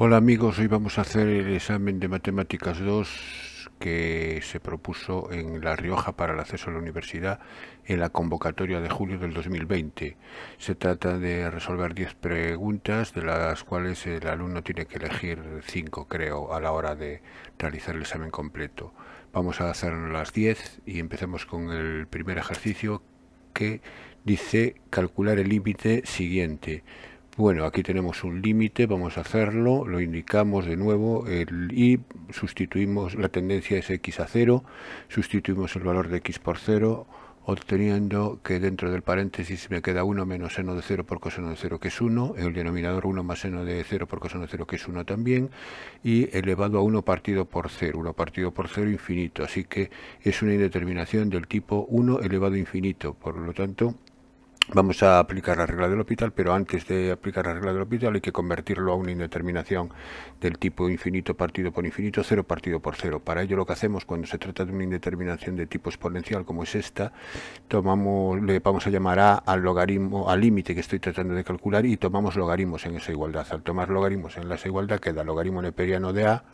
Hola amigos, hoy vamos a hacer el examen de Matemáticas 2 que se propuso en La Rioja para el acceso a la universidad en la convocatoria de julio del 2020. Se trata de resolver 10 preguntas, de las cuales el alumno tiene que elegir 5, creo, a la hora de realizar el examen completo. Vamos a hacer las 10 y empezamos con el primer ejercicio que dice calcular el límite siguiente. Bueno, aquí tenemos un límite, vamos a hacerlo, lo indicamos de nuevo el, y sustituimos la tendencia es x a 0, sustituimos el valor de x por 0, obteniendo que dentro del paréntesis me queda 1 menos seno de 0 por coseno de 0 que es 1, el denominador 1 más seno de 0 por coseno de 0 que es 1 también, y elevado a 1 partido por 0, 1 partido por 0 infinito, así que es una indeterminación del tipo 1 elevado a infinito, por lo tanto Vamos a aplicar la regla del hospital, pero antes de aplicar la regla del hospital hay que convertirlo a una indeterminación del tipo infinito partido por infinito, cero partido por cero. Para ello lo que hacemos cuando se trata de una indeterminación de tipo exponencial como es esta, tomamos, le vamos a llamar a al logaritmo, al límite que estoy tratando de calcular y tomamos logaritmos en esa igualdad. Al tomar logaritmos en esa igualdad queda logaritmo neperiano de a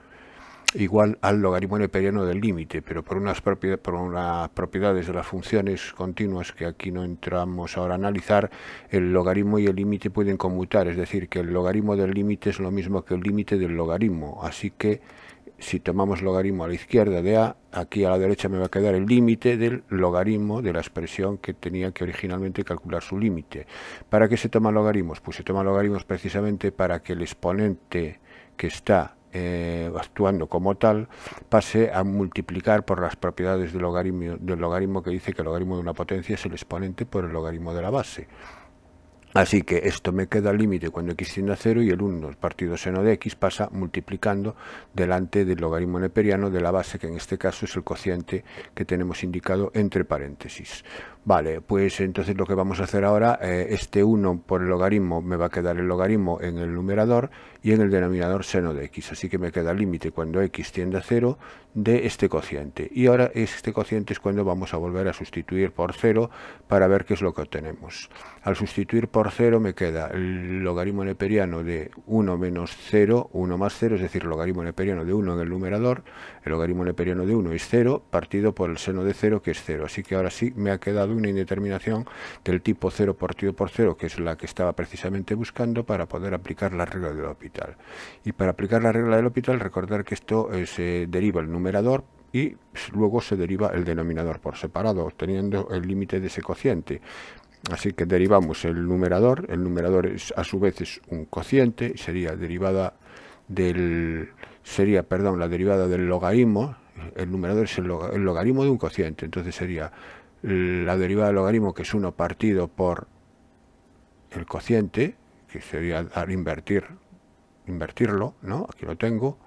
igual al logaritmo neperiano del límite, pero por unas, por unas propiedades de las funciones continuas que aquí no entramos ahora a analizar, el logaritmo y el límite pueden conmutar, es decir, que el logaritmo del límite es lo mismo que el límite del logaritmo, así que si tomamos logaritmo a la izquierda de a, aquí a la derecha me va a quedar el límite del logaritmo de la expresión que tenía que originalmente calcular su límite. ¿Para qué se toman logaritmos? Pues se toman logaritmos precisamente para que el exponente que está eh, actuando como tal, pase a multiplicar por las propiedades del logaritmo, del logaritmo que dice que el logaritmo de una potencia es el exponente por el logaritmo de la base. Así que esto me queda al límite cuando x tiende a 0 y el 1 partido seno de x pasa multiplicando delante del logaritmo neperiano de la base, que en este caso es el cociente que tenemos indicado entre paréntesis. Vale, pues entonces lo que vamos a hacer ahora, eh, este 1 por el logaritmo me va a quedar el logaritmo en el numerador y en el denominador seno de x, así que me queda el límite cuando x tiende a 0 de este cociente. Y ahora este cociente es cuando vamos a volver a sustituir por 0 para ver qué es lo que obtenemos. Al sustituir por 0 me queda el logaritmo neperiano de 1 menos 0, 1 más 0, es decir, logaritmo neperiano de 1 en el numerador, el logaritmo neperiano de 1 es 0, partido por el seno de 0 que es 0, así que ahora sí me ha quedado una indeterminación del tipo 0 partido por 0, que es la que estaba precisamente buscando para poder aplicar la regla del hospital. Y para aplicar la regla del hospital, recordar que esto eh, se deriva el numerador y pues, luego se deriva el denominador por separado, obteniendo el límite de ese cociente. Así que derivamos el numerador, el numerador es, a su vez es un cociente, sería derivada del sería, perdón, la derivada del logaritmo, el numerador es el logaritmo de un cociente, entonces sería la derivada del logaritmo, que es 1 partido por el cociente, que sería al invertir, invertirlo, ¿no? Aquí lo tengo,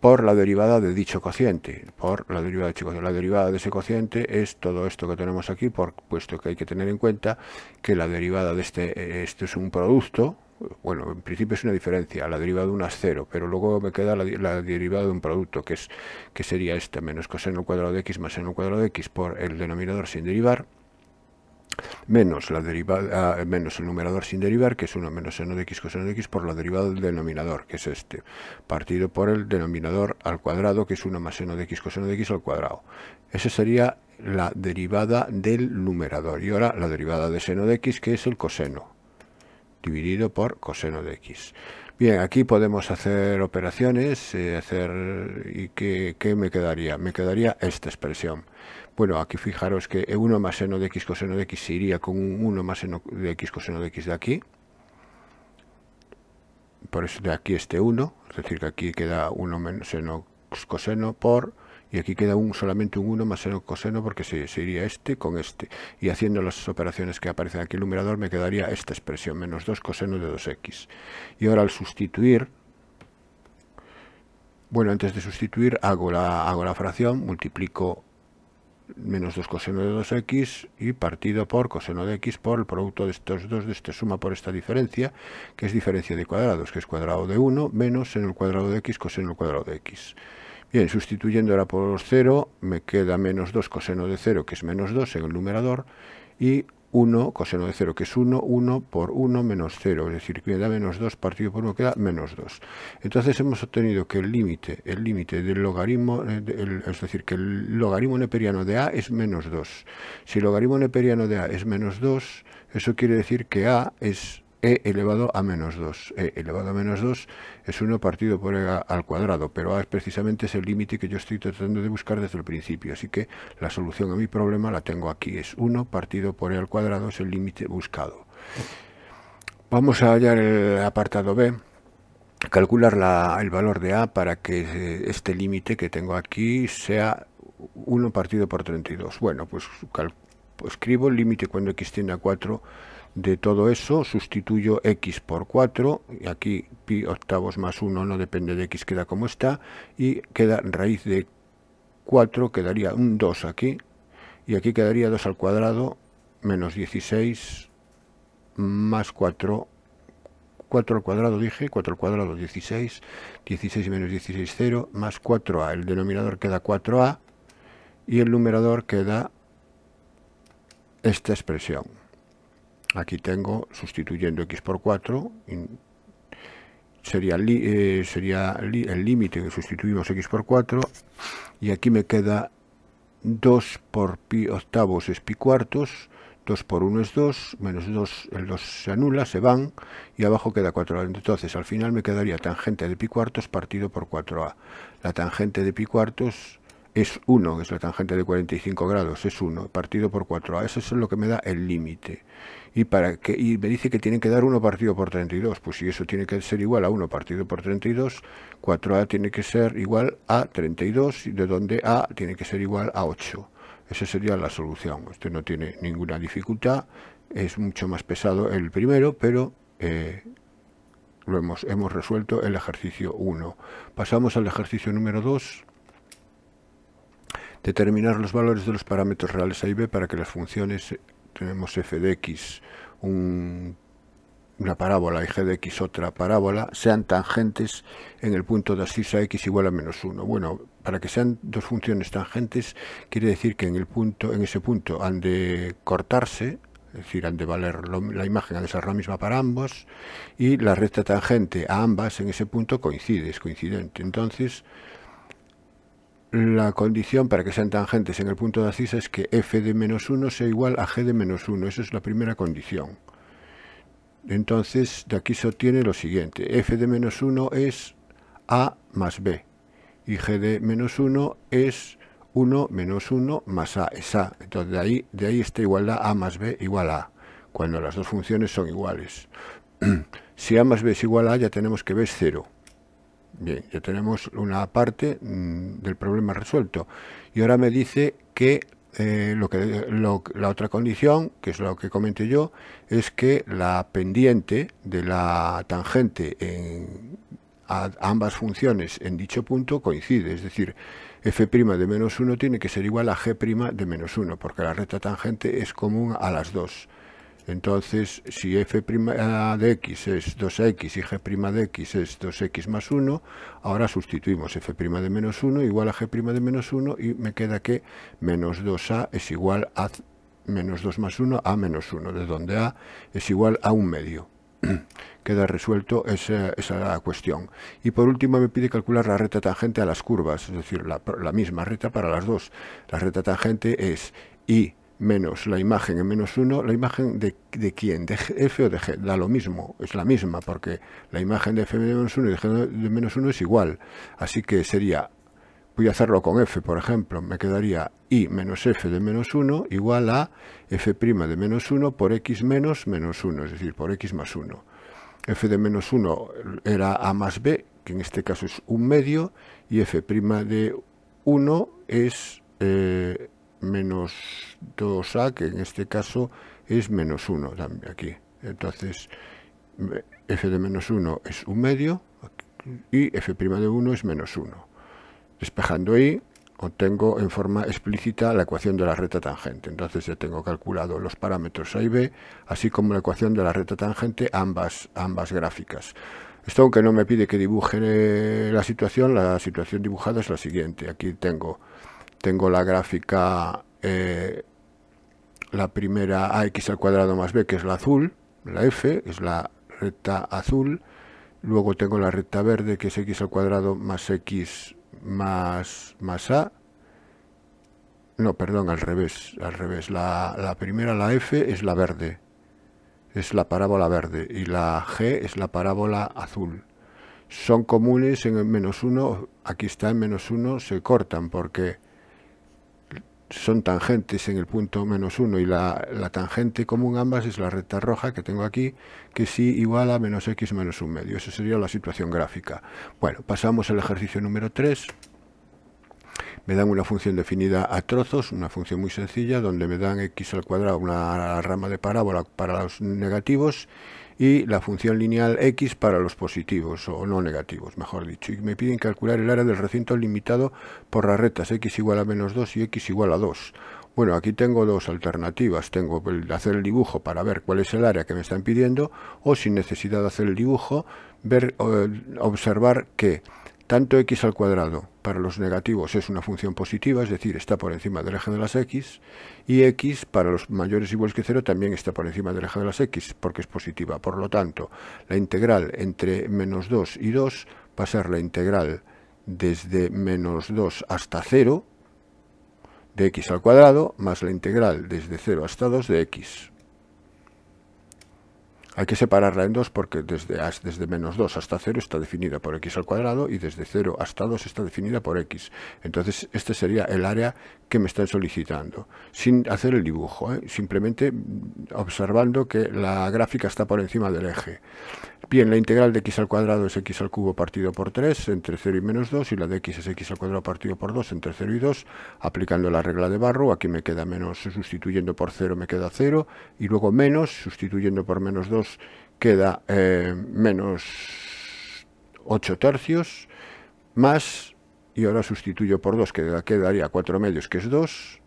por la derivada de dicho cociente, por la derivada de la derivada de ese cociente es todo esto que tenemos aquí, por, puesto que hay que tener en cuenta que la derivada de este, este es un producto, bueno, en principio es una diferencia, la derivada de 1 es 0, pero luego me queda la, derivada de un producto, que, es, que sería este, menos coseno cuadrado de x más seno cuadrado de x por el denominador sin derivar, menos la derivada ah, menos el numerador sin derivar que es 1 menos seno de x coseno de x por la derivada del denominador que es este partido por el denominador al cuadrado que es 1 más seno de x coseno de x al cuadrado esa sería la derivada del numerador y ahora la derivada de seno de x que es el coseno dividido por coseno de x. Bien, aquí podemos hacer operaciones, eh, hacer ¿y qué, qué, me quedaría? Me quedaría esta expresión. Bueno, aquí fijaros que 1 e más seno de x coseno de x se iría con 1 más seno de x coseno de x de aquí. Por eso de aquí este 1, es decir, que aquí queda 1 menos seno coseno por y aquí queda un solamente un 1 más el coseno porque se, iría este con este y haciendo las operaciones que aparecen aquí en el numerador me quedaría esta expresión menos 2 coseno de 2x y ahora al sustituir bueno antes de sustituir hago la, hago la fracción multiplico menos 2 coseno de 2x y partido por coseno de x por el producto de estos dos, de esta suma por esta diferencia, que es diferencia de cuadrados, que es cuadrado de 1 menos seno al cuadrado de x coseno al cuadrado de x. Bien, sustituyendo ahora por 0, me queda menos 2 coseno de 0, que es menos 2 en el numerador, y 1 coseno de 0, que es 1, 1 por 1 menos 0, es decir, que me da menos 2 partido por 1, queda menos 2. Entonces hemos obtenido que el límite, el límite del logaritmo, eh, es decir, que el logaritmo neperiano de A es menos 2. Si el logaritmo neperiano de A es menos 2, eso quiere decir que A es e elevado a menos 2. e elevado a menos 2 es 1 partido por e al cuadrado, pero a es precisamente es el límite que yo estoy tratando de buscar desde el principio, así que la solución a mi problema la tengo aquí, es 1 partido por e al cuadrado, es el límite buscado. Vamos a hallar el apartado B, calcular el valor de A para que eh, este límite que tengo aquí sea 1 partido por 32. Bueno, pues, pues escribo el límite cuando x tiende a 4 de todo eso sustituyo x por 4, y aquí pi octavos más 1 no depende de x, queda como está, y queda raíz de 4, quedaría un 2 aquí, y aquí quedaría 2 al cuadrado menos 16 más 4, 4 al cuadrado dije, 4 al cuadrado 16, 16 menos 16 0, más 4a, el denominador queda 4a, y el numerador queda esta expresión. Aquí tengo, sustituyendo x por 4, sería, eh, sería el límite que sustituimos x por 4, y aquí me queda 2 por pi octavos es pi cuartos, 2 por 1 es 2, menos 2, el 2 se anula, se van, y abajo queda 4a. Entonces, al final me quedaría tangente de pi cuartos partido por 4a. La tangente de pi cuartos es 1, que es la tangente de 45 grados, es 1, partido por 4a, eso es lo que me da el límite. Y, me dice que tiene que dar 1 partido por 32, pues si eso tiene que ser igual a 1 partido por 32, 4a tiene que ser igual a 32, de donde a tiene que ser igual a 8. Esa sería la solución, este no tiene ninguna dificultad, es mucho más pesado el primero, pero... Eh, lo hemos, hemos resuelto el ejercicio 1. Pasamos al ejercicio número 2. Determinar los valores de los parámetros reales A y B para que las funciones, tenemos f de x, una parábola y g de x otra parábola, sean tangentes en el punto de a x igual a menos 1. Bueno, para que sean dos funciones tangentes, quiere decir que en, el punto, en ese punto han de cortarse, es decir, han de valer la imagen, han de ser la misma para ambos, y la recta tangente a ambas en ese punto coincide, es coincidente. Entonces, la condición para que sean tangentes en el punto de ascisa es que f de menos 1 sea igual a g de menos 1. Esa es la primera condición. Entonces, de aquí se obtiene lo siguiente. f de menos 1 es a más b. Y g de menos 1 es 1 menos 1 más a, es a. Entonces, de ahí, de ahí está igualdad a más b igual a, cuando las dos funciones son iguales. si a más b es igual a, ya tenemos que b es 0. Bien, ya tenemos una parte mm, del problema resuelto. Y ahora me dice que, eh, lo que la otra condición, que es lo que comenté yo, es que la pendiente de la tangente en a ambas funciones en dicho punto coincide. Es decir, f' de menos 1 tiene que ser igual a g' de menos 1, porque la recta tangente es común a las dos. Entonces, si f' de x es 2x y g' de x es 2x más 1, ahora sustituimos f' de menos 1 igual a g' de menos 1 y me queda que menos 2a es igual a menos 2 más 1 a menos 1, de donde a es igual a un medio. queda resuelto esa, cuestión. Y por último me pide calcular la recta tangente a las curvas, es decir, la, misma recta para las dos. La recta tangente es y menos la imagen en menos 1, la imagen de, quién, de f o de g, da lo mismo, es la misma, porque la imagen de f de menos 1 y de g de menos 1 es igual, así que sería, voy a hacerlo con f, por ejemplo, me quedaría i menos f de menos 1 igual a f' de menos 1 por x menos menos 1, es decir, por x más 1. f de menos 1 era a más b, que en este caso es un medio, y f' de 1 es... Eh, menos 2a, que en este caso es menos 1 también aquí. Entonces, f de menos 1 es un medio y f' de 1 es menos 1. Despejando ahí, obtengo en forma explícita la ecuación de la recta tangente. Entonces ya tengo calculado los parámetros A y B, así como la ecuación de la recta tangente, ambas, ambas gráficas. Esto aunque no me pide que dibuje la situación, la situación dibujada es la siguiente. Aquí tengo tengo la gráfica, eh, la primera ax al cuadrado más b, que es la azul, la f, es la recta azul, luego tengo la recta verde, que es x al cuadrado más x más, más a, no, perdón, al revés, al revés, la, la primera, la f, es la verde, es la parábola verde, y la g es la parábola azul son comunes en el menos 1, aquí está en menos 1, se cortan porque son tangentes en el punto menos 1 y la, tangente común ambas es la recta roja que tengo aquí, que sí igual a menos x menos un medio. Esa sería la situación gráfica. Bueno, pasamos al ejercicio número 3. Me dan una función definida a trozos, una función muy sencilla, donde me dan x al cuadrado, una rama de parábola para los negativos, y la función lineal x para los positivos o no negativos, mejor dicho. Y me piden calcular el área del recinto limitado por las retas x igual a menos 2 y x igual a 2. Bueno, aquí tengo dos alternativas. Tengo el hacer el dibujo para ver cuál es el área que me están pidiendo o sin necesidad de hacer el dibujo, ver, eh, observar que tanto x al cuadrado para los negativos es una función positiva, es decir, está por encima del eje de las x, y x para los mayores iguales que 0 también está por encima del eje de las x, porque es positiva. Por lo tanto, la integral entre menos 2 y 2 va a ser la integral desde menos 2 hasta 0 de x al cuadrado, más la integral desde 0 hasta 2 de x. Hay que separarla en dos porque desde, desde menos 2 hasta 0 está definida por x al cuadrado y desde 0 hasta 2 está definida por x. Entonces, este sería el área que me están solicitando, sin hacer el dibujo, ¿eh? simplemente observando que la gráfica está por encima del eje. Bien, la integral de x al cuadrado es x al cubo partido por 3 entre 0 y menos 2 y la de x es x al cuadrado partido por 2 entre 0 y 2 aplicando la regla de barro, aquí me queda menos sustituyendo por 0 me queda 0 y luego menos sustituyendo por menos 2 queda eh, menos 8 tercios más, y ahora sustituyo por 2, que quedaría 4 medios, que es 2,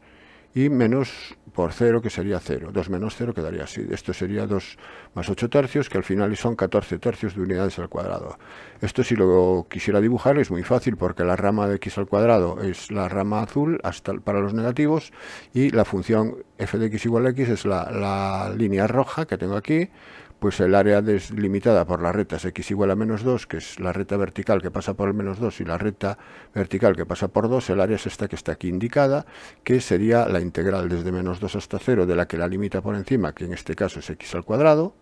y menos por 0, que sería 0. 2 menos 0 quedaría así. Esto sería 2 más 8 tercios, que al final son 14 tercios de unidades al cuadrado. Esto si lo quisiera dibujar es muy fácil, porque la rama de x al cuadrado es la rama azul hasta para los negativos, y la función f de x igual a x es la, la línea roja que tengo aquí, pues el área delimitada por las retas x igual a menos 2, que es la recta vertical que pasa por el menos 2 y la recta vertical que pasa por 2, el área es esta que está aquí indicada, que sería la integral desde menos 2 hasta 0 de la que la limita por encima, que en este caso es x al cuadrado,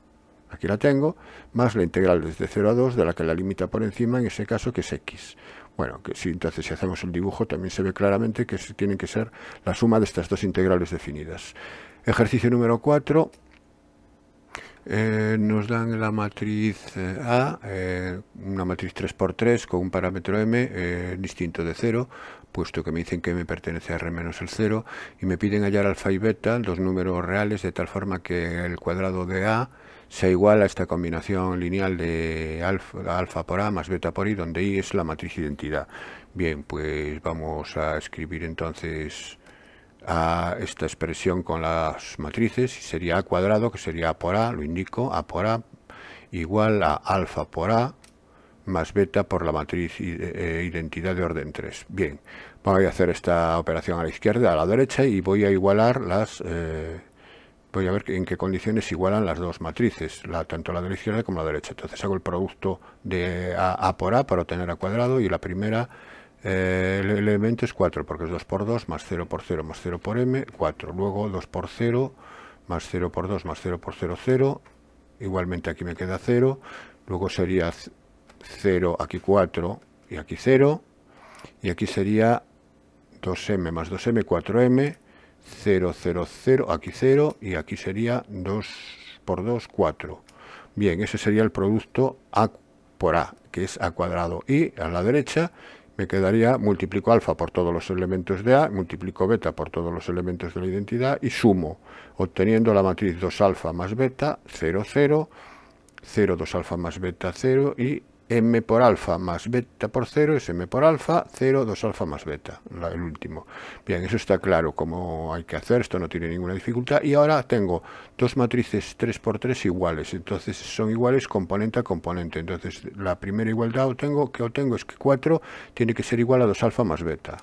aquí la tengo, más la integral desde 0 a 2 de la que la limita por encima, en ese caso que es x. Bueno, que si entonces si hacemos el dibujo también se ve claramente que tienen que ser la suma de estas dos integrales definidas. Ejercicio número 4, eh, nos dan la matriz eh, A, eh, una matriz 3x3 con un parámetro m distinto de 0, puesto que me dicen que m pertenece a r menos el 0, y me piden hallar alfa y beta, dos números reales, de tal forma que el cuadrado de A sea igual a esta combinación lineal de alfa, alfa por A más beta por I, donde I es la matriz identidad. Bien, pues vamos a escribir entonces a esta expresión con las matrices y sería A cuadrado, que sería A por A, lo indico, A por A igual a alfa por A más beta por la matriz e, e, identidad de orden 3. Bien, voy a hacer esta operación a la izquierda, a la derecha y voy a igualar las... Eh, voy a ver en qué condiciones igualan las dos matrices, la, tanto la de la izquierda como la derecha. Entonces hago el producto de a por A para obtener A cuadrado y la primera eh, el elemento es 4, porque es 2 por 2, más 0 por 0, más 0 por m, 4. Luego 2 por 0, más 0 por 2, más 0 por 0, 0. Igualmente aquí me queda 0. Luego sería 0, aquí 4 y aquí 0. Y aquí sería 2m más 2m, 4m, 0, 0, 0, aquí 0 y aquí sería 2 por 2, 4. Bien, ese sería el producto A por A, que es A cuadrado. Y a la derecha me quedaría multiplico alfa por todos los elementos de A, multiplico beta por todos los elementos de la identidad y sumo, obteniendo la matriz 2 alfa más beta, 0, 0, 0, 2 alfa más beta, 0 y m por alfa más beta por 0 es m por alfa, 0, 2 alfa más beta, el último. Bien, eso está claro cómo hay que hacer, esto no tiene ninguna dificultad. Y ahora tengo dos matrices 3 por 3 iguales, entonces son iguales componente a componente. Entonces la primera igualdad obtengo, que obtengo es que 4 tiene que ser igual a 2 alfa más beta.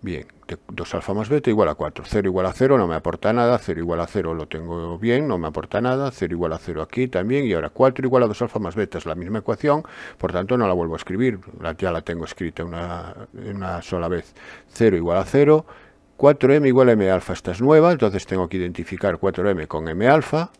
Bien, 2 alfa más beta igual a 4. 0 igual a 0 no me aporta nada, 0 igual a 0 lo tengo bien, no me aporta nada, 0 igual a 0 aquí también, y ahora 4 igual a 2 alfa más beta es la misma ecuación, por tanto no la vuelvo a escribir, ya la tengo escrita una, una sola vez. 0 igual a 0, 4m igual a m alfa, esta es nueva, entonces tengo que identificar 4m con m alfa,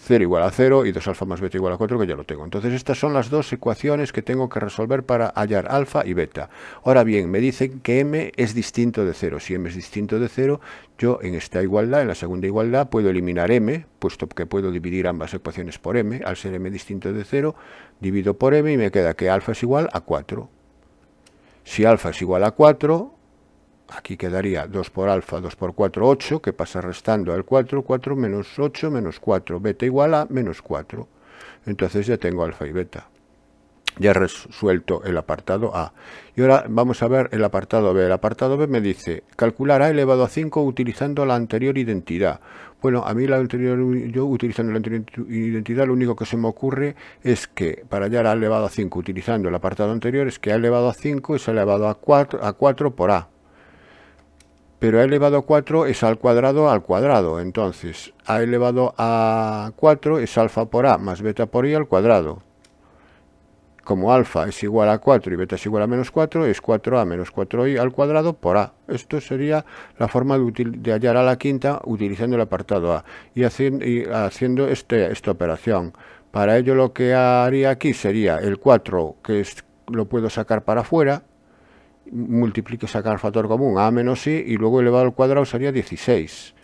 0 igual a 0 y 2 alfa más beta igual a 4, que ya lo tengo. Entonces estas son las dos ecuaciones que tengo que resolver para hallar alfa y beta. Ahora bien, me dicen que m es distinto de 0. Si m es distinto de 0, yo en esta igualdad, en la segunda igualdad, puedo eliminar m, puesto que puedo dividir ambas ecuaciones por m. Al ser m distinto de 0, divido por m y me queda que alfa es igual a 4. Si alfa es igual a 4, Aquí quedaría 2 por alfa, 2 por 4, 8, que pasa restando al 4, 4 menos 8 menos 4, beta igual a menos 4. Entonces ya tengo alfa y beta. Ya he resuelto el apartado A. Y ahora vamos a ver el apartado B. El apartado B me dice calcular A elevado a 5 utilizando la anterior identidad. Bueno, a mí la anterior, yo utilizando la anterior identidad lo único que se me ocurre es que para hallar A elevado a 5 utilizando el apartado anterior es que A elevado a 5 es elevado a 4, a 4 por A pero a elevado a 4 es al cuadrado al cuadrado. Entonces, a elevado a 4 es alfa por a más beta por i al cuadrado. Como alfa es igual a 4 y beta es igual a menos 4, es 4a menos 4i al cuadrado por a. Esto sería la forma de, de hallar a la quinta utilizando el apartado a y, haciendo, este, esta operación. Para ello lo que haría aquí sería el 4, que lo puedo sacar para afuera, multiplique, sacar el factor común, a menos i, y luego elevado al cuadrado sería 16,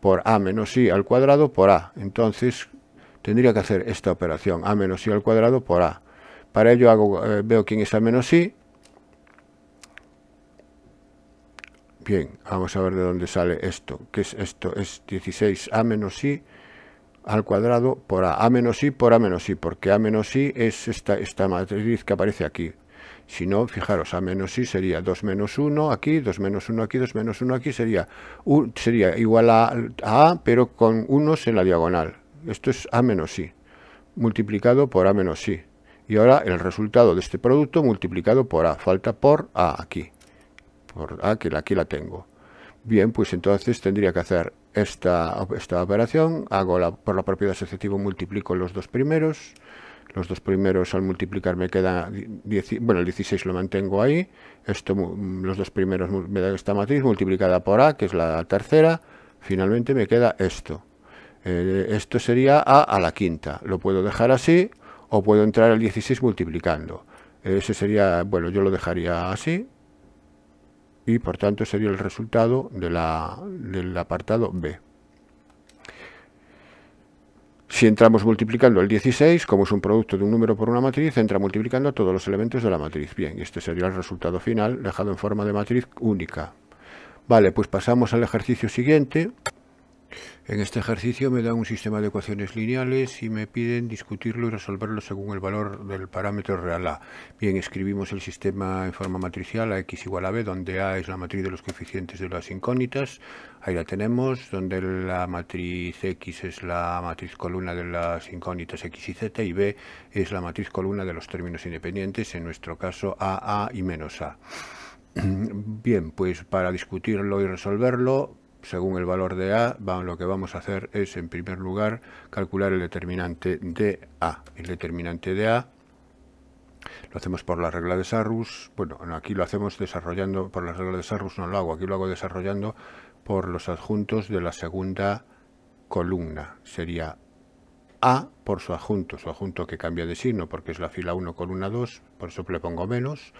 por a menos i al cuadrado por a. Entonces tendría que hacer esta operación, a menos i al cuadrado por a. Para ello hago, eh, veo quién es a menos i. Bien, vamos a ver de dónde sale esto. que es esto? Es 16 a menos i al cuadrado por a. a menos i por a menos i, porque a menos i es esta, esta matriz que aparece aquí. Si no, fijaros, a menos i sería 2 menos 1 aquí, 2 menos 1 aquí, 2 menos 1 aquí, sería, sería igual a, a, pero con unos en la diagonal. Esto es a menos i, multiplicado por a menos i. Y ahora el resultado de este producto multiplicado por a, falta por a aquí. Por a, que aquí la tengo. Bien, pues entonces tendría que hacer esta, operación, hago la, por la propiedad asociativa multiplico los dos primeros, los dos primeros al multiplicar me queda, bueno, el 16 lo mantengo ahí, esto, los dos primeros me da esta matriz multiplicada por A, que es la tercera, finalmente me queda esto. Eh, esto sería A a la quinta, lo puedo dejar así o puedo entrar el 16 multiplicando. Ese sería, bueno, yo lo dejaría así y por tanto sería el resultado de la, del apartado B. Si entramos multiplicando el 16, como es un producto de un número por una matriz, entra multiplicando a todos los elementos de la matriz. Bien, y este sería el resultado final, dejado en forma de matriz única. Vale, pues pasamos al ejercicio siguiente. En este ejercicio me dan un sistema de ecuaciones lineales y me piden discutirlo y resolverlo según el valor del parámetro real A. Bien, escribimos el sistema en forma matricial a x igual a b, donde A es la matriz de los coeficientes de las incógnitas. Ahí la tenemos, donde la matriz x es la matriz columna de las incógnitas x y z y b es la matriz columna de los términos independientes, en nuestro caso a, a y menos a. Bien, pues para discutirlo y resolverlo según el valor de A, lo que vamos a hacer es, en primer lugar, calcular el determinante de A. El determinante de A lo hacemos por la regla de Sarrus. Bueno, aquí lo hacemos desarrollando, por la regla de Sarrus no lo hago, aquí lo hago desarrollando por los adjuntos de la segunda columna. Sería A por su adjunto, su adjunto que cambia de signo porque es la fila 1, columna 2, por eso le pongo menos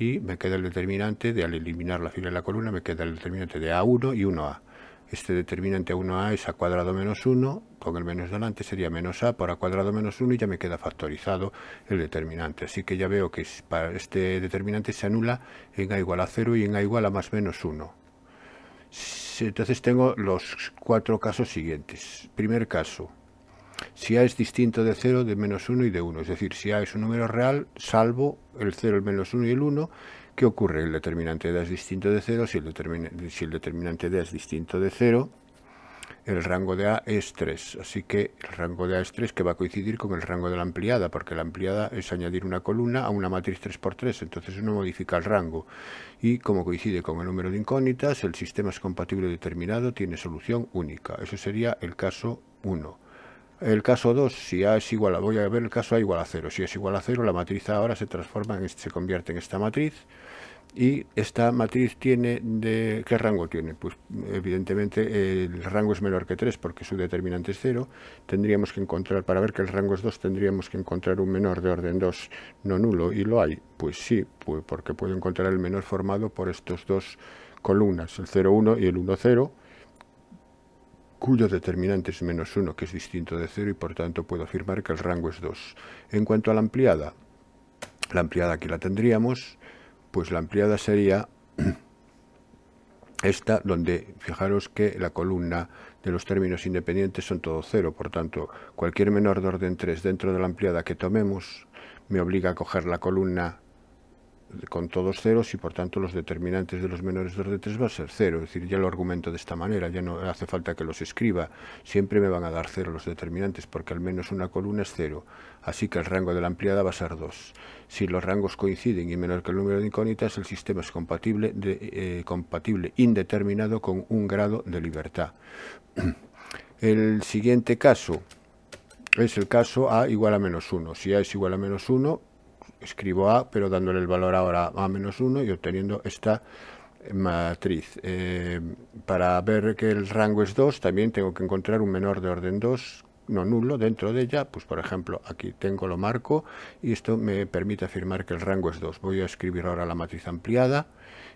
y me queda el determinante de al eliminar la fila de la columna me queda el determinante de A1 y 1A. Este determinante A1A es A cuadrado menos 1, con el menos delante sería menos A por A cuadrado menos 1 y ya me queda factorizado el determinante. Así que ya veo que para este determinante se anula en A igual a 0 y en A igual a más menos 1. Entonces tengo los cuatro casos siguientes. Primer caso, si A es distinto de 0, de menos 1 y de 1. Es decir, si A es un número real, salvo el 0, el menos 1 y el 1, ¿qué ocurre? El determinante de A es distinto de 0, si el, determinante de A es distinto de 0, el rango de A es 3. Así que el rango de A es 3 que va a coincidir con el rango de la ampliada, porque la ampliada es añadir una columna a una matriz 3x3, entonces uno modifica el rango. Y como coincide con el número de incógnitas, el sistema es compatible determinado, tiene solución única. Eso sería el caso 1. El caso 2, si A es igual a, voy a ver el caso A igual a 0. Si es igual a 0, la matriz ahora se transforma, se convierte en esta matriz. Y esta matriz tiene, de ¿qué rango tiene? Pues evidentemente el rango es menor que 3 porque su determinante es 0. Tendríamos que encontrar, para ver que el rango es 2, tendríamos que encontrar un menor de orden 2 no nulo. ¿Y lo hay? Pues sí, pues porque puedo encontrar el menor formado por estos dos columnas, el 0, 1 y el 1, 0 cuyo determinante es menos 1, que es distinto de 0, y por tanto puedo afirmar que el rango es 2. En cuanto a la ampliada, la ampliada que la tendríamos, pues la ampliada sería esta, donde fijaros que la columna de los términos independientes son todo 0, por tanto, cualquier menor de orden 3 dentro de la ampliada que tomemos me obliga a coger la columna con todos ceros y por tanto los determinantes de los menores de 2 de 3 va a ser cero. Es decir, ya lo argumento de esta manera, ya no hace falta que los escriba. Siempre me van a dar cero los determinantes porque al menos una columna es cero. Así que el rango de la ampliada va a ser 2. Si los rangos coinciden y menor que el número de incógnitas, el sistema es compatible, de, eh, compatible indeterminado con un grado de libertad. El siguiente caso es el caso a igual a menos 1. Si a es igual a menos 1, escribo A, pero dándole el valor ahora a menos 1 y obteniendo esta eh, matriz. Eh, para ver que el rango es 2, también tengo que encontrar un menor de orden 2 no nulo dentro de ella, pues por ejemplo aquí tengo lo marco y esto me permite afirmar que el rango es 2. Voy a escribir ahora la matriz ampliada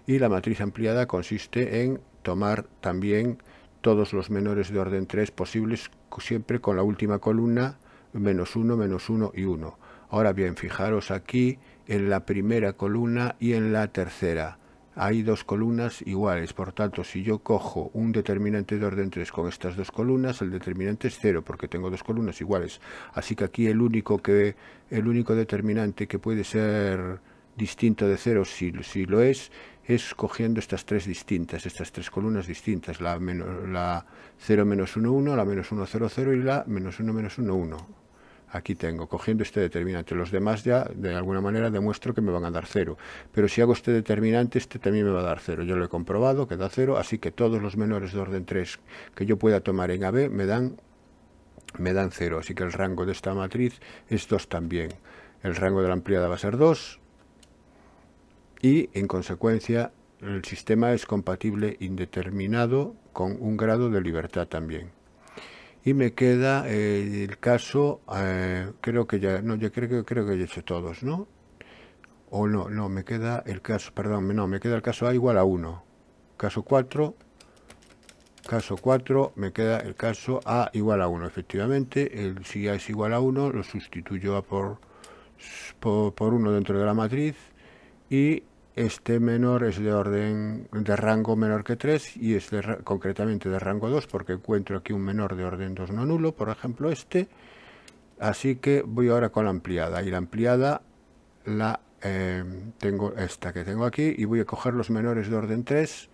y la matriz ampliada consiste en tomar también todos los menores de orden 3 posibles siempre con la última columna menos 1, menos 1 y 1. Ahora bien, fijaros aquí en la primera columna y en la tercera. Hay dos columnas iguales, por tanto, si yo cojo un determinante de orden 3 con estas dos columnas, el determinante es 0, porque tengo dos columnas iguales. Así que aquí el único, que, el único determinante que puede ser distinto de 0, si, lo es, es cogiendo estas tres distintas, estas tres columnas distintas, la, 0 menos 1, 1, la menos 1, 0, 0 y la menos 1, menos 1, 1 aquí tengo. Cogiendo este determinante, los demás ya de alguna manera demuestro que me van a dar cero. Pero si hago este determinante, este también me va a dar cero. Yo lo he comprobado que da cero, así que todos los menores de orden 3 que yo pueda tomar en AB me dan me dan 0, así que el rango de esta matriz es 2 también. El rango de la ampliada va a ser 2 y, en consecuencia, el sistema es compatible indeterminado con un grado de libertad también y me queda eh, el caso, eh, creo que ya, no, yo creo, creo que ya he hecho todos, ¿no? O no, no, me queda el caso, perdón, no, me queda el caso A igual a 1, caso 4, caso 4, me queda el caso A igual a 1, efectivamente, el, si A es igual a 1, lo sustituyo a por, por, por 1 dentro de la matriz y este menor es de orden de rango menor que 3 y es concretamente de rango 2 porque encuentro aquí un menor de orden 2 no nulo, por ejemplo este. Así que voy ahora con la ampliada y la ampliada la eh, tengo esta que tengo aquí y voy a coger los menores de orden 3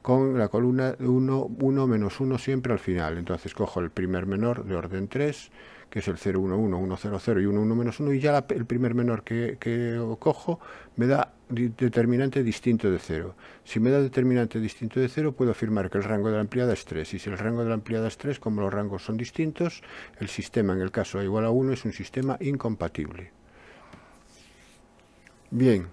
con la columna 1, 1 menos 1 siempre al final. Entonces cojo el primer menor de orden 3, que es el 0, 1, 1, 1, 0, 0 y 1, 1 menos 1, y ya el primer menor que, que cojo me da determinante distinto de cero. Si me da determinante distinto de cero, puedo afirmar que el rango de la ampliada es 3. Y si el rango de la ampliada es 3, como los rangos son distintos, el sistema, en el caso A igual a 1, es un sistema incompatible. Bien.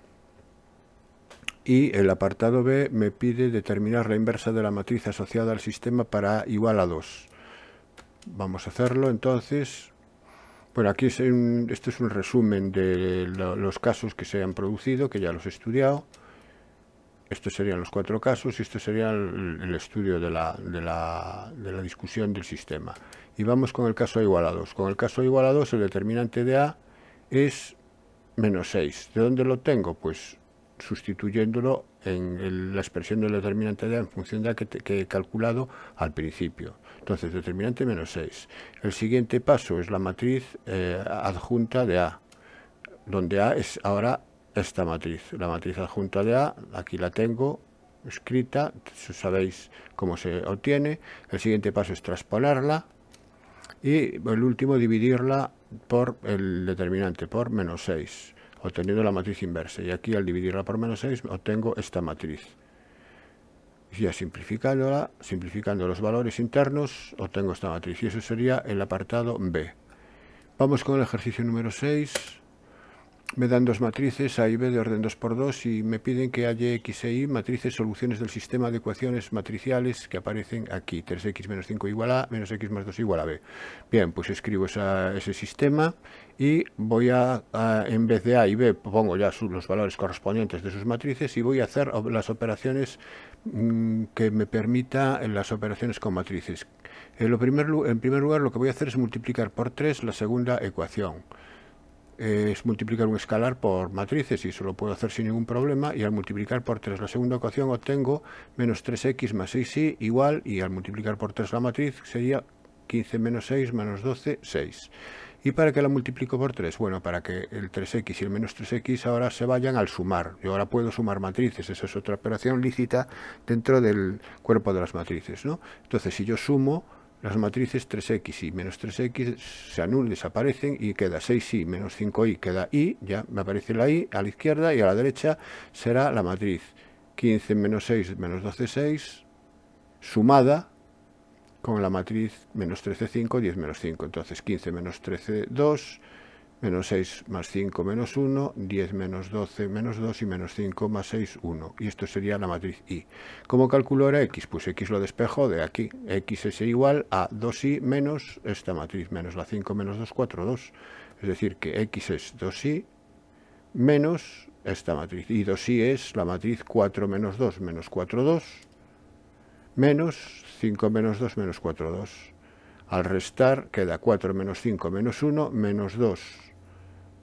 Y el apartado B me pide determinar la inversa de la matriz asociada al sistema para A igual a 2. Vamos a hacerlo entonces bueno, aquí es es un resumen de los casos que se han producido, que ya los he estudiado. Estos serían los cuatro casos y este sería el, estudio de la, discusión del sistema. Y vamos con el caso igual a 2. Con el caso igual a 2 el determinante de A es menos 6. ¿De dónde lo tengo? Pues sustituyéndolo en la expresión del determinante de A en función de A que, he calculado al principio. Entonces, determinante menos 6. El siguiente paso es la matriz eh, adjunta de A, donde A es ahora esta matriz. La matriz adjunta de A, aquí la tengo escrita, sabéis cómo se obtiene. El siguiente paso es traspolarla y el último dividirla por el determinante, por menos 6 obteniendo la matriz inversa. Y aquí al dividirla por menos 6 obtengo esta matriz. Y ya simplificándola, simplificando los valores internos, obtengo esta matriz. Y eso sería el apartado B. Vamos con el ejercicio número 6 me dan dos matrices A y B de orden 2 por 2 y me piden que haya X e Y, matrices, soluciones del sistema de ecuaciones matriciales que aparecen aquí. 3X menos 5 igual a, menos X más 2 igual a B. Bien, pues escribo ese sistema y voy a, en vez de A y B, pongo ya los valores correspondientes de sus matrices y voy a hacer las operaciones mm, que me permita las operaciones con matrices. En, primer, en primer lugar, lo que voy a hacer es multiplicar por 3 la segunda ecuación es multiplicar un escalar por matrices y eso lo puedo hacer sin ningún problema y al multiplicar por 3 la segunda ecuación obtengo menos 3x más 6y igual y al multiplicar por 3 la matriz sería 15 menos 6 menos 12, 6. ¿Y para qué la multiplico por 3? Bueno, para que el 3x y el menos 3x ahora se vayan al sumar. Yo ahora puedo sumar matrices, esa es otra operación lícita dentro del cuerpo de las matrices. ¿no? Entonces, si yo sumo las matrices 3x y menos 3x se anulan, desaparecen y queda 6y menos 5y, queda y, ya me aparece la y a la izquierda y a la derecha será la matriz 15 menos 6 menos 12, 6, sumada con la matriz menos 13, 5, 10 menos 5. Entonces 15 menos 13, 2, menos 6 más 5 menos 1, 10 menos 12 menos 2 y menos 5 más 6, 1. Y esto sería la matriz Y. ¿Cómo calculo ahora X? Pues X lo despejo de aquí. X es igual a 2 i menos esta matriz, menos la 5 menos 2, 4, 2. Es decir, que X es 2Y menos esta matriz. Y 2 i es la matriz 4 menos 2 menos 4, 2 menos 5 menos 2 menos 4, 2. Al restar queda 4 menos 5 menos 1 menos 2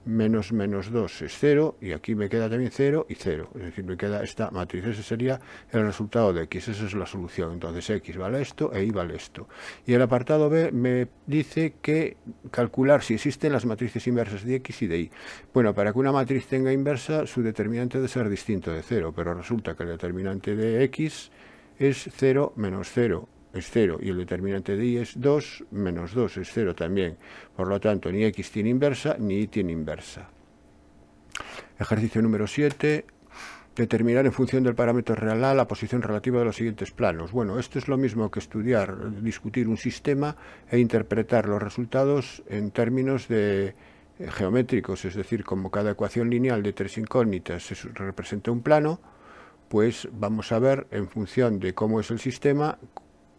menos menos 2 es 0 y aquí me queda también 0 y 0. Es decir, me queda esta matriz. Ese sería el resultado de x. Esa es la solución. Entonces x vale esto e y vale esto. Y el apartado B me dice que calcular si existen las matrices inversas de x y de y. Bueno, para que una matriz tenga inversa, su determinante debe ser distinto de 0, pero resulta que el determinante de x es 0 menos 0 es 0 y el determinante de y es 2, menos 2 es 0 también. Por lo tanto, ni x tiene inversa ni y tiene inversa. Ejercicio número 7. Determinar en función del parámetro real A la posición relativa de los siguientes planos. Bueno, esto es lo mismo que estudiar, discutir un sistema e interpretar los resultados en términos de eh, geométricos, es decir, como cada ecuación lineal de tres incógnitas representa un plano, pues vamos a ver en función de cómo es el sistema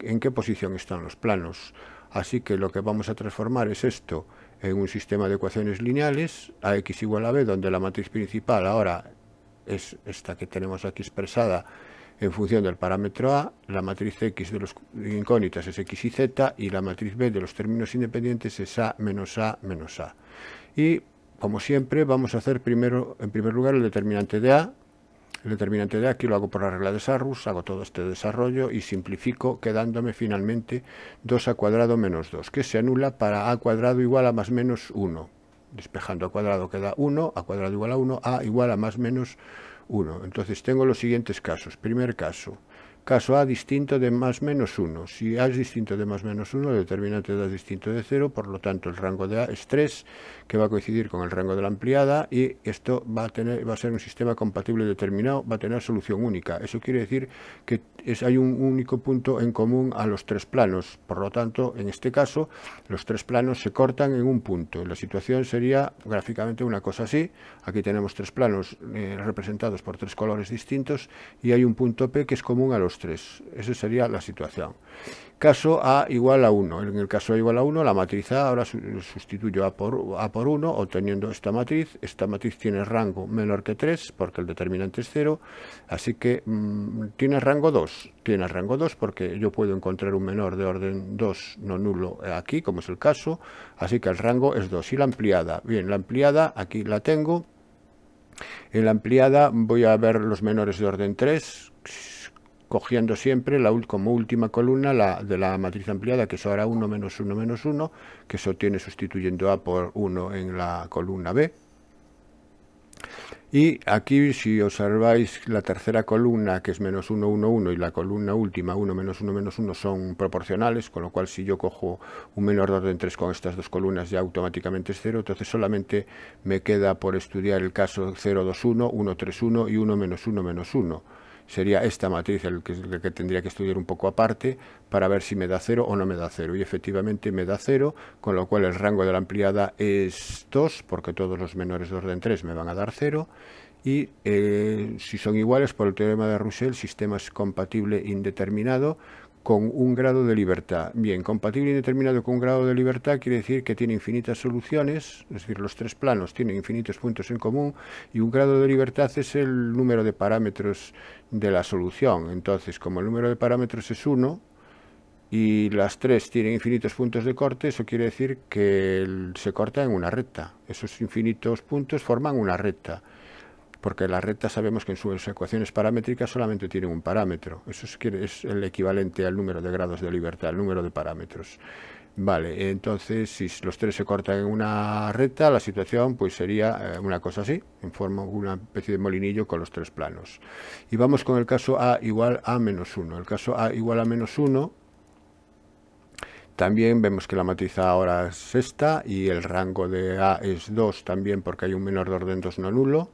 en qué posición están los planos. Así que lo que vamos a transformar es esto en un sistema de ecuaciones lineales, AX igual a b, donde la matriz principal ahora es esta que tenemos aquí expresada en función del parámetro a, la matriz x de los incógnitas es x y z, y la matriz b de los términos independientes es a menos a menos a. Y, como siempre, vamos a hacer primero, en primer lugar, el determinante de a, el determinante de aquí lo hago por la regla de Sarrus, hago todo este desarrollo y simplifico quedándome finalmente 2 a cuadrado menos 2, que se anula para a cuadrado igual a más menos 1. Despejando a cuadrado queda 1, a cuadrado igual a 1, a igual a más menos 1. Entonces tengo los siguientes casos. Primer caso, Caso A distinto de más menos 1. Si A es distinto de más menos 1, el determinante de A es distinto de 0, por lo tanto el rango de A es 3, que va a coincidir con el rango de la ampliada, y esto va a, tener, va a ser un sistema compatible determinado, va a tener solución única. Eso quiere decir que hay un único punto en común a los tres planos, por lo tanto, en este caso, los tres planos se cortan en un punto. La situación sería gráficamente una cosa así, aquí tenemos tres planos eh, representados por tres colores distintos, y hay un punto P que es común a los 3 tres. Esa sería la situación. Caso A igual a 1. En el caso A igual a 1, la matriz A ahora sustituyo A por, A por 1, obteniendo esta matriz. Esta matriz tiene rango menor que 3, porque el determinante es 0. Así que mm, tiene rango 2. Tiene rango 2 porque yo puedo encontrar un menor de orden 2 no nulo aquí, como es el caso. Así que el rango es 2. Y la ampliada. Bien, la ampliada aquí la tengo. En la ampliada voy a ver los menores de orden 3 cogiendo siempre la, como última columna la de la matriz ampliada, que es ahora 1 menos 1 menos 1, que se obtiene sustituyendo A por 1 en la columna B. Y aquí, si observáis la tercera columna, que es menos 1, 1, 1, y la columna última, 1, menos 1, menos 1, son proporcionales, con lo cual si yo cojo un menor de orden 3 con estas dos columnas ya automáticamente es 0, entonces solamente me queda por estudiar el caso 0, 2, 1, 1, 3, 1 y 1, menos 1, menos 1 sería esta matriz el que, tendría que estudiar un poco aparte para ver si me da cero o no me da cero. Y efectivamente me da cero, con lo cual el rango de la ampliada es 2, porque todos los menores de orden 3 me van a dar cero. Y eh, si son iguales, por el teorema de Roussel, el sistema es compatible indeterminado con un grado de libertad. Bien, compatible y determinado con un grado de libertad quiere decir que tiene infinitas soluciones, es decir, los tres planos tienen infinitos puntos en común y un grado de libertad es el número de parámetros de la solución. Entonces, como el número de parámetros es 1 y las tres tienen infinitos puntos de corte, eso quiere decir que se corta en una recta. Esos infinitos puntos forman una recta porque la recta sabemos que en sus ecuaciones paramétricas solamente tiene un parámetro. Eso es el equivalente al número de grados de libertad, al número de parámetros. Vale, entonces si los tres se cortan en una recta, la situación pues sería eh, una cosa así, en forma de una especie de molinillo con los tres planos. Y vamos con el caso A igual a menos 1. El caso A igual a menos 1 también vemos que la matriz ahora es esta y el rango de A es 2 también porque hay un menor de orden 2 no nulo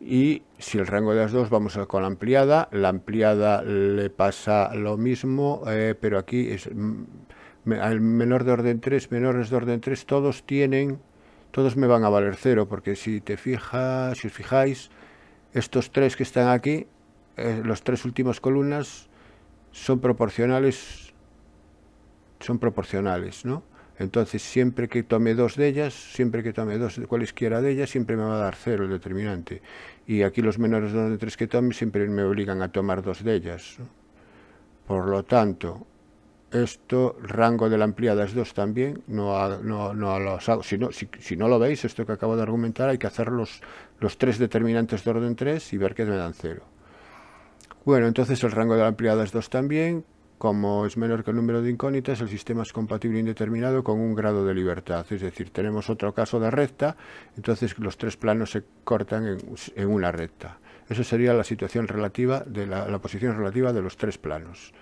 y si el rango de las dos vamos con la ampliada, la ampliada le pasa lo mismo, eh, pero aquí es mm, el menor de orden 3, menores de orden 3, todos tienen, todos me van a valer cero, porque si te fijas, si os fijáis, estos tres que están aquí, eh, los tres últimas columnas, son proporcionales, son proporcionales, ¿no? Entonces, siempre que tome dos de ellas, siempre que tome dos de cualesquiera de ellas, siempre me va a dar cero el determinante. Y aquí los menores de orden 3 que tome siempre me obligan a tomar dos de ellas. Por lo tanto, esto, rango de la ampliada es 2 también, no, no, Si no, lo veis, esto que acabo de argumentar, hay que hacer los, los tres determinantes de orden 3 y ver que me dan cero. Bueno, entonces el rango de la ampliada es 2 también, como es menor que el número de incógnitas, el sistema es compatible e indeterminado con un grado de libertad. Es decir, tenemos otro caso de recta, entonces los tres planos se cortan en, una recta. Esa sería la situación relativa de la, la posición relativa de los tres planos.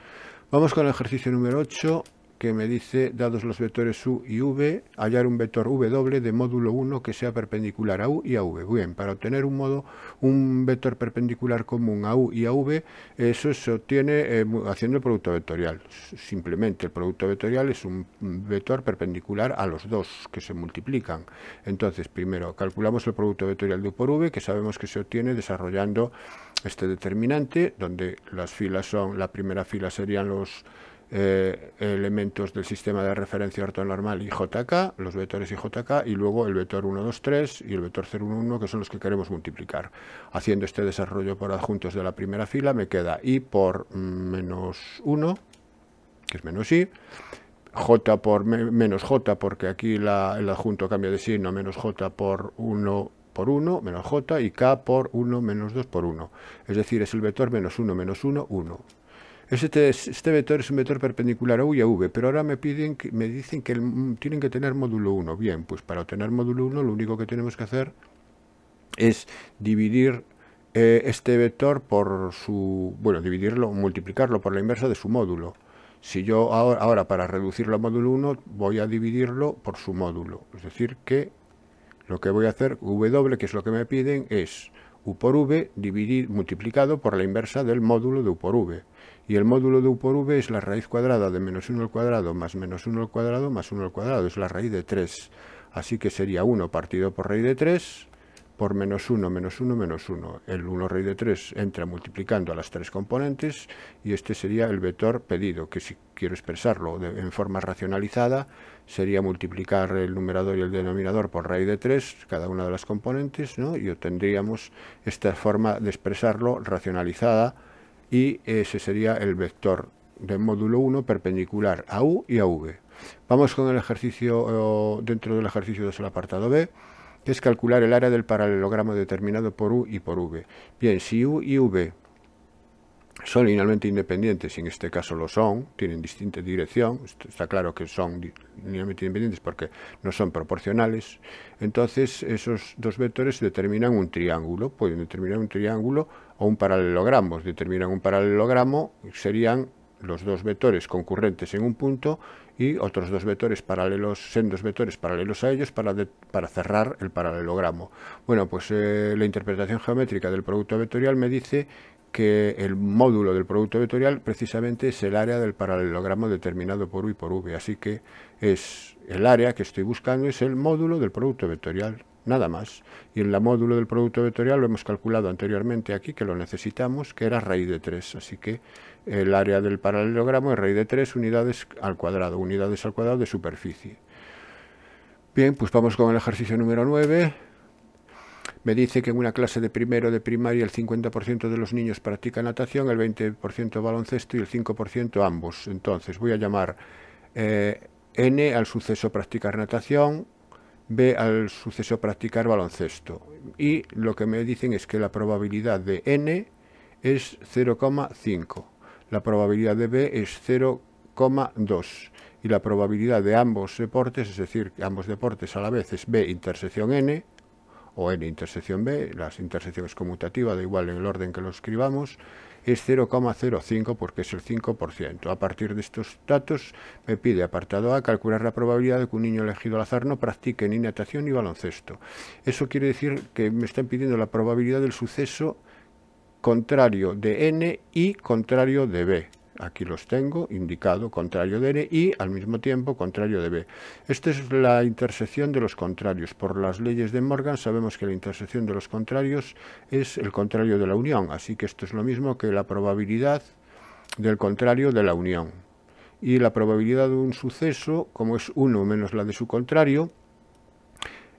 Vamos con el ejercicio número 8, que me dice, dados los vectores U y V, hallar un vector W de módulo 1 que sea perpendicular a U y a V. Bien, para obtener un, modo, un vector perpendicular común a U y a V, eso se obtiene eh, haciendo el producto vectorial. Simplemente el producto vectorial es un vector perpendicular a los dos que se multiplican. Entonces, primero calculamos el producto vectorial de U por V, que sabemos que se obtiene desarrollando este determinante, donde las filas son, la primera fila serían los eh, elementos del sistema de referencia ortonormal IJK, los vectores IJK y luego el vector 1, 2, 3 y el vector 0, 1, 1, que son los que queremos multiplicar. Haciendo este desarrollo por adjuntos de la primera fila me queda i por menos 1, que es menos i, j por menos j porque aquí el adjunto cambia de signo, menos j por 1 por 1 menos j y k por 1 menos 2 por 1. Es decir, es el vector menos 1 menos 1, 1. Este, este vector es un vector perpendicular a u y a v, pero ahora me piden que, me dicen que mm, tienen que tener módulo 1. Bien, pues para obtener módulo 1 lo único que tenemos que hacer es dividir eh, este vector por su... bueno, dividirlo, multiplicarlo por la inversa de su módulo. Si yo ahora, para reducirlo a módulo 1 voy a dividirlo por su módulo, es decir que lo que voy a hacer, W, que es lo que me piden, es U por V dividir, multiplicado por la inversa del módulo de U por V y el módulo de u por v es la raíz cuadrada de menos 1 al cuadrado más menos 1 al cuadrado más 1 al cuadrado, es la raíz de 3. Así que sería 1 partido por raíz de 3 por menos 1, menos 1, menos 1. El 1 raíz de 3 entra multiplicando a las tres componentes y este sería el vector pedido, que si quiero expresarlo en forma racionalizada, sería multiplicar el numerador y el denominador por raíz de 3, cada una de las componentes, ¿no? y obtendríamos esta forma de expresarlo racionalizada, y ese sería el vector de módulo 1 perpendicular a U y a V. Vamos con el ejercicio, eh, dentro del ejercicio 2 del apartado B, que es calcular el área del paralelogramo determinado por U y por V. Bien, si U y V son linealmente independientes, y en este caso lo son, tienen distinta dirección, está claro que son linealmente independientes porque no son proporcionales, entonces esos dos vectores determinan un triángulo, pueden determinar un triángulo o un paralelogramo. Determinan un paralelogramo, serían los dos vectores concurrentes en un punto y otros dos vectores paralelos, sendos vectores paralelos a ellos para, para cerrar el paralelogramo. Bueno, pues eh, la interpretación geométrica del producto vectorial me dice que el módulo del producto vectorial precisamente es el área del paralelogramo determinado por u y por v, así que es el área que estoy buscando es el módulo del producto vectorial nada más. Y en la módulo del producto vectorial lo hemos calculado anteriormente aquí, que lo necesitamos, que era raíz de 3. Así que el área del paralelogramo es raíz de 3 unidades al cuadrado, unidades al cuadrado de superficie. Bien, pues vamos con el ejercicio número 9. Me dice que en una clase de primero de primaria el 50% de los niños practica natación, el 20% baloncesto y el 5% ambos. Entonces voy a llamar eh, n al suceso practicar natación, ve al suceso practicar baloncesto. Y lo que me dicen es que la probabilidad de N es 0,5, la probabilidad de B es 0,2 y la probabilidad de ambos deportes, es decir, ambos deportes a la vez es B intersección N, o n intersección b, las intersecciones conmutativas da igual en el orden que lo escribamos, es 0,05 porque es el 5%. A partir de estos datos me pide apartado A calcular la probabilidad de que un niño elegido al azar no practique ni natación ni baloncesto. Eso quiere decir que me están pidiendo la probabilidad del suceso contrario de n y contrario de b. Aquí los tengo, indicado contrario de N y al mismo tiempo contrario de B. Esta es la intersección de los contrarios. Por las leyes de Morgan sabemos que la intersección de los contrarios es el contrario de la unión, así que esto es lo mismo que la probabilidad del contrario de la unión. Y la probabilidad de un suceso, como es 1 menos la de su contrario,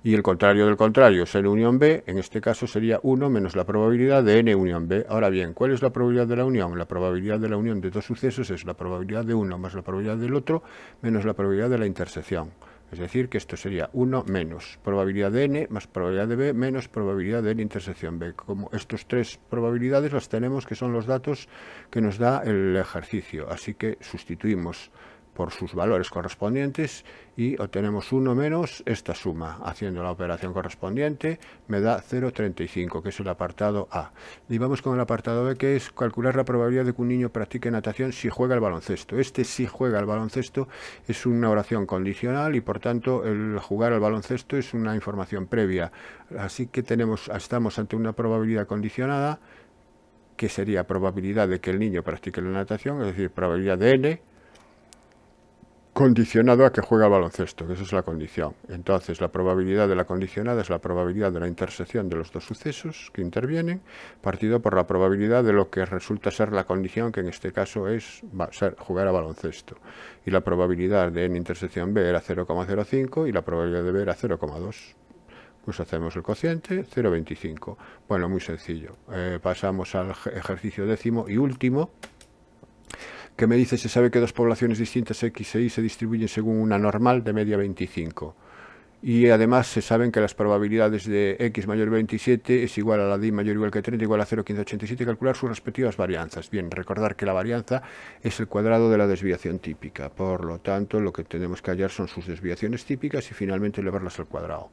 y el contrario del contrario es la unión b, en este caso sería 1 menos la probabilidad de n unión b. Ahora bien, ¿cuál es la probabilidad de la unión? La probabilidad de la unión de dos sucesos es la probabilidad de uno más la probabilidad del otro menos la probabilidad de la intersección. Es decir, que esto sería 1 menos probabilidad de n más probabilidad de b menos probabilidad de n intersección b. Como estas tres probabilidades las tenemos que son los datos que nos da el ejercicio. Así que sustituimos por sus valores correspondientes y obtenemos 1 menos esta suma. Haciendo la operación correspondiente me da 0,35, que es el apartado A. Y vamos con el apartado B, que es calcular la probabilidad de que un niño practique natación si juega al baloncesto. Este si juega al baloncesto es una oración condicional y por tanto el jugar al baloncesto es una información previa. Así que tenemos, estamos ante una probabilidad condicionada que sería probabilidad de que el niño practique la natación, es decir, probabilidad de n, condicionado a que juega baloncesto, que esa es la condición. Entonces, la probabilidad de la condicionada es la probabilidad de la intersección de los dos sucesos que intervienen, partido por la probabilidad de lo que resulta ser la condición, que en este caso es jugar a baloncesto. Y la probabilidad de en intersección B era 0,05 y la probabilidad de B era 0,2. Pues hacemos el cociente, 0,25. Bueno, muy sencillo. Eh, pasamos al ejercicio décimo y último que me dice se sabe que dos poblaciones distintas X e Y se distribuyen según una normal de media 25. Y además se saben que las probabilidades de X mayor 27 es igual a la de mayor igual que 30 igual a 0,1587 y calcular sus respectivas varianzas. Bien, recordar que la varianza es el cuadrado de la desviación típica. Por lo tanto, lo que tenemos que hallar son sus desviaciones típicas y finalmente elevarlas al cuadrado.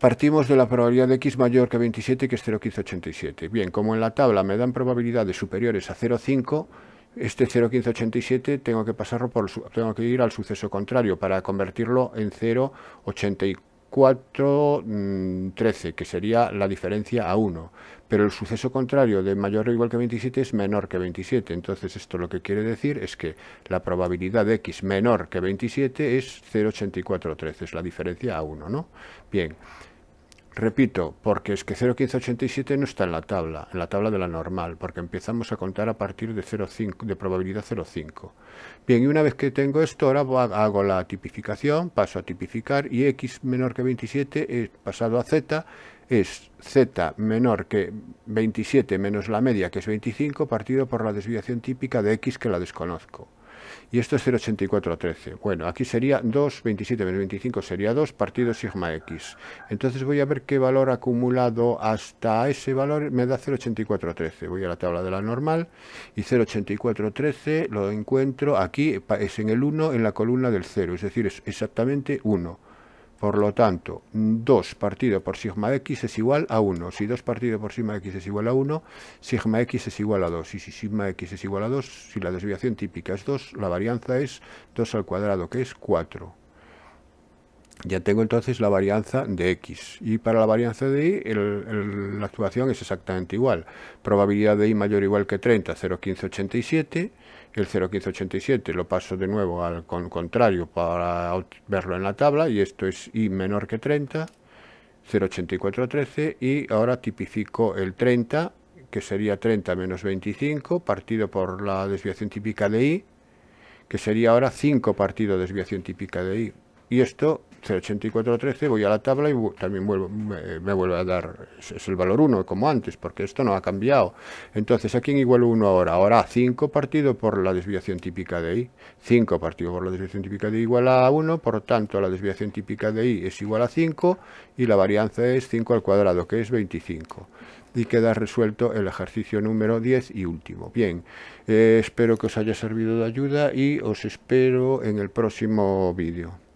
Partimos de la probabilidad de x mayor que 27, que es 0,1587. Bien, como en la tabla me dan probabilidades superiores a 0,5, este 0,1587 tengo que pasarlo por tengo que ir al suceso contrario para convertirlo en 0,8413, mm, que sería la diferencia a 1. Pero el suceso contrario de mayor o igual que 27 es menor que 27. Entonces esto lo que quiere decir es que la probabilidad de x menor que 27 es 0,8413, es la diferencia a 1, ¿no? Bien. Repito, porque es que 0.1587 no está en la tabla, en la tabla de la normal, porque empezamos a contar a partir de 0.5, de probabilidad 0.5. Bien, y una vez que tengo esto, ahora hago la tipificación, paso a tipificar, y x menor que 27 es pasado a z, es z menor que 27 menos la media, que es 25, partido por la desviación típica de x que la desconozco y esto es 13. Bueno, aquí sería 2, 27 menos 25 sería 2 partido sigma x. Entonces voy a ver qué valor acumulado hasta ese valor me da 13. Voy a la tabla de la normal y 13 lo encuentro aquí, es en el 1 en la columna del 0, es decir, es exactamente 1. Por lo tanto, 2 partido por sigma x es igual a 1. Si 2 partido por sigma x es igual a 1, sigma x es igual a 2. Y si sigma x es igual a 2, si la desviación típica es 2, la varianza es 2 al cuadrado, que es 4. Ya tengo entonces la varianza de x. Y para la varianza de y, la actuación es exactamente igual. Probabilidad de y mayor o igual que 30, 0,1587 el 0,1587 lo paso de nuevo al contrario para verlo en la tabla y esto es I menor que 30, 0,8413 y ahora tipifico el 30 que sería 30 menos 25 partido por la desviación típica de I que sería ahora 5 partido desviación típica de I y esto 0,8413, voy a la tabla y también vuelvo, me, vuelve a dar, es, el valor 1 como antes, porque esto no ha cambiado. Entonces, ¿a quién igual 1 ahora? Ahora 5 partido por la desviación típica de I. 5 partido por la desviación típica de I igual a 1, por lo tanto, la desviación típica de I es igual a 5 y la varianza es 5 al cuadrado, que es 25 y queda resuelto el ejercicio número 10 y último. Bien, eh, espero que os haya servido de ayuda y os espero en el próximo vídeo.